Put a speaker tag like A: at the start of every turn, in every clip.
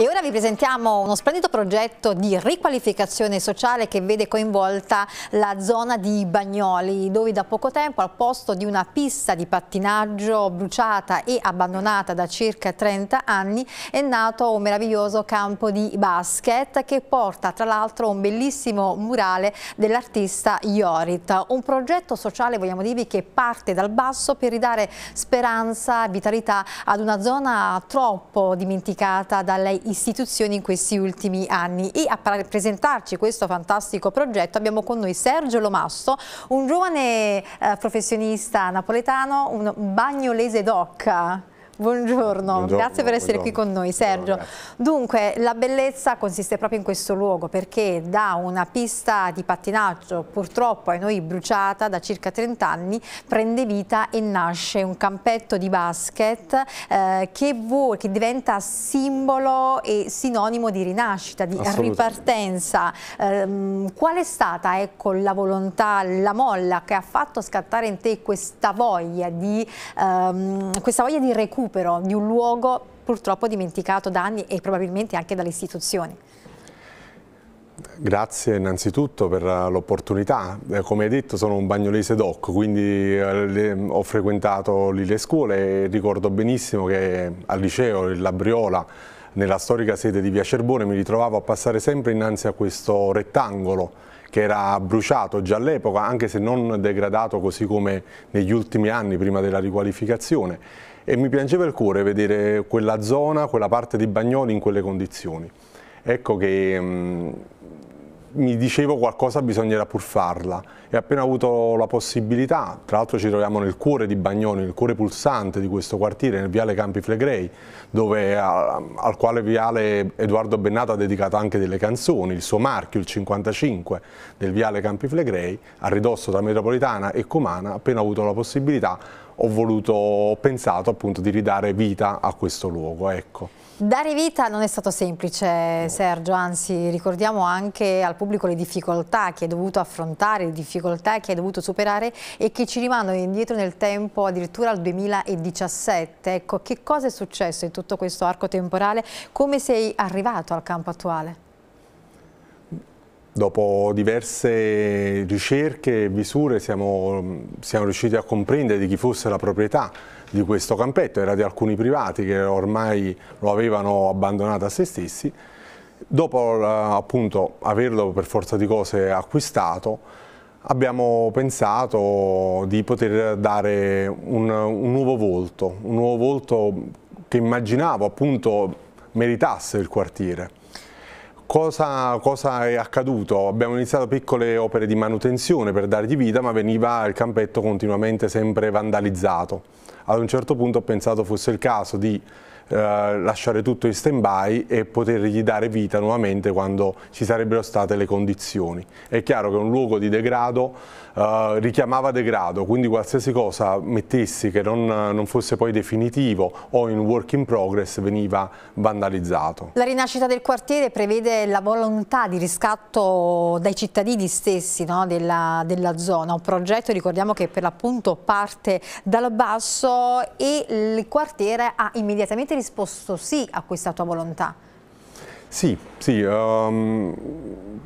A: E ora vi presentiamo uno splendido progetto di riqualificazione sociale che vede coinvolta la zona di Bagnoli, dove da poco tempo al posto di una pista di pattinaggio bruciata e abbandonata da circa 30 anni è nato un meraviglioso campo di basket che porta tra l'altro un bellissimo murale dell'artista Iorit. Un progetto sociale, vogliamo dirvi, che parte dal basso per ridare speranza, vitalità ad una zona troppo dimenticata dalle lei istituzioni in questi ultimi anni e a presentarci questo fantastico progetto abbiamo con noi Sergio Lomasto, un giovane eh, professionista napoletano, un bagnolese d'occa. Buongiorno, grazie per essere buongiorno. qui con noi Sergio. Dunque la bellezza consiste proprio in questo luogo perché da una pista di pattinaggio purtroppo ai noi bruciata da circa 30 anni prende vita e nasce un campetto di basket eh, che, che, diventa simbolo e sinonimo di rinascita, di ripartenza. Eh, qual è stata ecco, la volontà, la molla che ha fatto scattare in te questa voglia di, ehm, questa voglia di recupero? recupero di un luogo purtroppo dimenticato da anni e probabilmente anche dalle istituzioni.
B: Grazie innanzitutto per eh, l'opportunità, eh, come hai detto sono un bagnolese doc, quindi eh, ho frequentato lì le scuole e ricordo benissimo che al liceo, il Labriola, nella storica sede di Via Cerbone mi ritrovavo a passare sempre innanzi a questo rettangolo che era bruciato già all'epoca, anche se non degradato così come negli ultimi anni prima della riqualificazione e mi piangeva il cuore vedere quella zona, quella parte di Bagnoli in quelle condizioni. Ecco che mm, mi dicevo qualcosa bisognerà pur farla e appena ho avuto la possibilità, tra l'altro ci troviamo nel cuore di Bagnoni, nel cuore pulsante di questo quartiere, nel viale Campi Flegrei, dove, al quale viale Edoardo Bennato ha dedicato anche delle canzoni, il suo marchio, il 55 del viale Campi Flegrei, a ridosso tra metropolitana e Comana, appena ho avuto la possibilità ho voluto, ho pensato appunto di ridare vita a questo luogo. Ecco.
A: Dare vita non è stato semplice Sergio, anzi ricordiamo anche al pubblico le difficoltà che hai dovuto affrontare, le difficoltà che hai dovuto superare e che ci rimandano indietro nel tempo addirittura al 2017. Ecco, che cosa è successo in tutto questo arco temporale? Come sei arrivato al campo attuale?
B: Dopo diverse ricerche e visure siamo, siamo, riusciti a comprendere di chi fosse la proprietà di questo campetto, era di alcuni privati che ormai lo avevano abbandonato a se stessi. Dopo eh, appunto averlo per forza di cose acquistato abbiamo pensato di poter dare un, un nuovo volto, un nuovo volto che immaginavo appunto meritasse il quartiere. Cosa, cosa, è accaduto? Abbiamo iniziato piccole opere di manutenzione per dargli vita, ma veniva il campetto continuamente sempre vandalizzato. Ad un certo punto ho pensato fosse il caso di eh, lasciare tutto in stand by e potergli dare vita nuovamente quando ci sarebbero state le condizioni. È chiaro che un luogo di degrado eh, richiamava degrado, quindi qualsiasi cosa mettessi che non, non, fosse poi definitivo o in work in progress veniva vandalizzato.
A: La rinascita del quartiere prevede la volontà di riscatto dai cittadini stessi no, della, della zona, un progetto ricordiamo che per l'appunto parte dal basso e il quartiere ha immediatamente risposto sì a questa tua volontà?
B: Sì, sì um,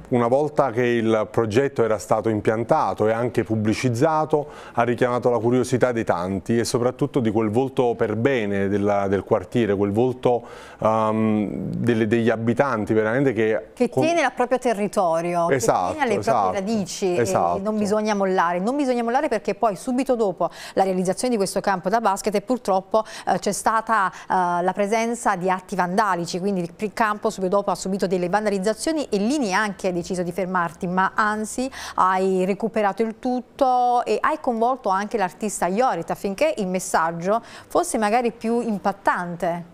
B: una volta che il progetto era stato impiantato e anche pubblicizzato ha richiamato la curiosità di tanti e soprattutto di quel volto per bene della, del quartiere, quel volto um, delle, degli abitanti veramente che... Che tiene con...
A: il proprio territorio, esatto, che tiene alle esatto, proprie esatto, radici esatto. non bisogna mollare, non bisogna mollare perché poi subito dopo la realizzazione di questo campo da basket purtroppo eh, c'è stata eh, la presenza di atti vandalici, quindi il campo subito dopo ha subito delle vandalizzazioni e lì neanche hai deciso di fermarti, ma anzi hai recuperato il tutto e hai coinvolto anche l'artista Iorit affinché il messaggio fosse magari più impattante.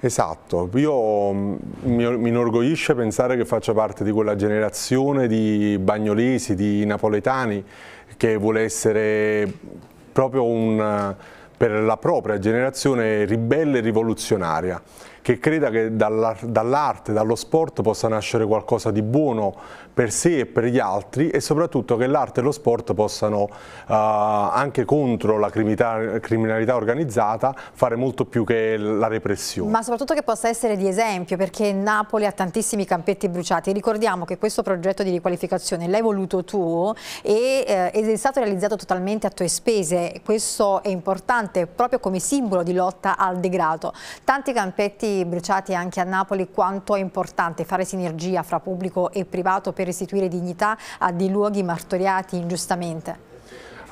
B: Esatto, io mm, mi, inorgoglisce pensare che faccia parte di quella generazione di bagnolesi, di napoletani che vuole essere proprio un, per la propria generazione ribelle e rivoluzionaria che creda che dall'arte, dallo sport possa nascere qualcosa di buono per sé e per gli altri e soprattutto che l'arte e lo sport possano eh, anche contro la criminalità organizzata fare molto più che la repressione.
A: Ma soprattutto che possa essere di esempio perché Napoli ha tantissimi campetti bruciati. Ricordiamo che questo progetto di riqualificazione l'hai voluto tu e, eh, ed è stato realizzato totalmente a tue spese. Questo è importante proprio come simbolo di lotta al degrado. Tanti campetti bruciati anche a Napoli, quanto è importante fare sinergia fra pubblico e privato per restituire dignità a dei luoghi martoriati ingiustamente?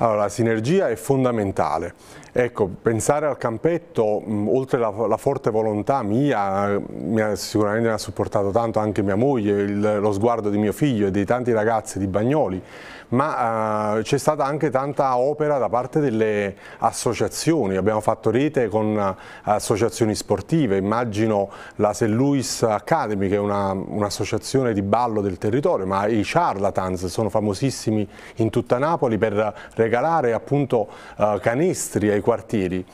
B: Allora, la sinergia è fondamentale. Ecco, pensare al campetto, mh, oltre alla la, forte volontà mia, mia sicuramente mi ha supportato tanto anche mia moglie, il, lo sguardo di mio figlio e dei tanti ragazzi di Bagnoli, ma eh, c'è stata anche tanta opera da parte delle associazioni, abbiamo fatto rete con eh, associazioni sportive, immagino la St. Louis Academy che è un'associazione un di ballo del territorio, ma i charlatans sono famosissimi in tutta Napoli per regalare regalare appunto eh, canestri ai quartieri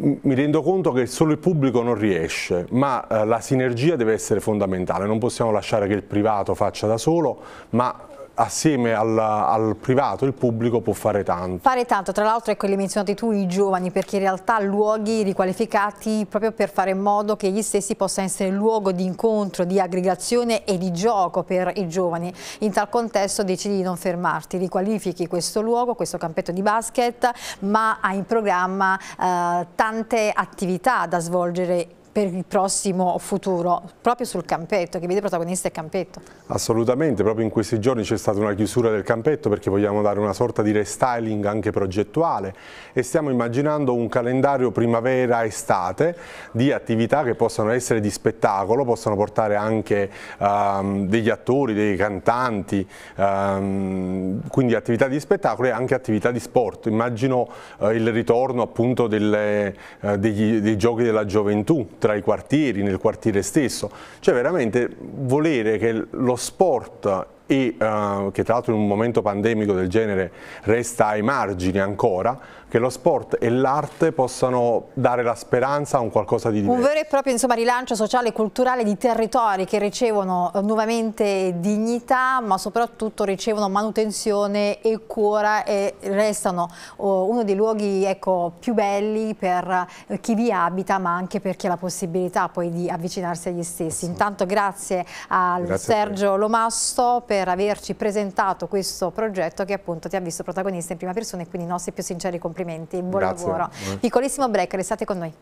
B: mi rendo conto che solo il pubblico non riesce, ma eh, la sinergia deve essere fondamentale, non possiamo lasciare che il privato faccia da solo, ma assieme alla, al privato il pubblico può fare tanto.
A: Fare tanto, tra l'altro ecco li menzionati tu i giovani perché in realtà luoghi riqualificati proprio per fare in modo che gli stessi possano essere luogo di incontro, di aggregazione e di gioco per i giovani. In tal contesto decidi di non fermarti, riqualifichi questo luogo, questo campetto di basket ma hai in programma eh, tante attività da svolgere per il prossimo futuro, proprio sul campetto, che vede protagonista il campetto.
B: Assolutamente, proprio in questi giorni c'è stata una chiusura del campetto perché vogliamo dare una sorta di restyling anche progettuale e stiamo immaginando un calendario primavera-estate di attività che possano essere di spettacolo, possano portare anche um, degli attori, dei cantanti, um, quindi attività di spettacolo e anche attività di sport. Immagino uh, il ritorno appunto delle, uh, degli, dei giochi della gioventù tra i quartieri, nel quartiere stesso, cioè veramente volere che lo sport e uh, che tra l'altro in un momento pandemico del genere resta ai margini ancora, che lo sport e l'arte possano dare la speranza a un qualcosa di diverso. Un
A: vero e proprio insomma, rilancio sociale e culturale di territori che ricevono eh, nuovamente dignità ma soprattutto ricevono manutenzione e cura e restano oh, uno dei luoghi ecco, più belli per chi vi abita ma anche per chi ha la possibilità poi di avvicinarsi agli stessi. Intanto grazie al grazie Sergio Lomasto per per averci presentato questo progetto che appunto ti ha visto protagonista in prima persona e quindi i nostri più sinceri complimenti. Buon Grazie. lavoro. Piccolissimo break, restate con noi.